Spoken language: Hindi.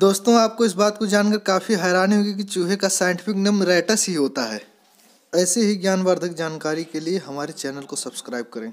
दोस्तों आपको इस बात को जानकर काफ़ी हैरानी होगी कि चूहे का साइंटिफिक नेम रेटस ही होता है ऐसे ही ज्ञानवर्धक जानकारी के लिए हमारे चैनल को सब्सक्राइब करें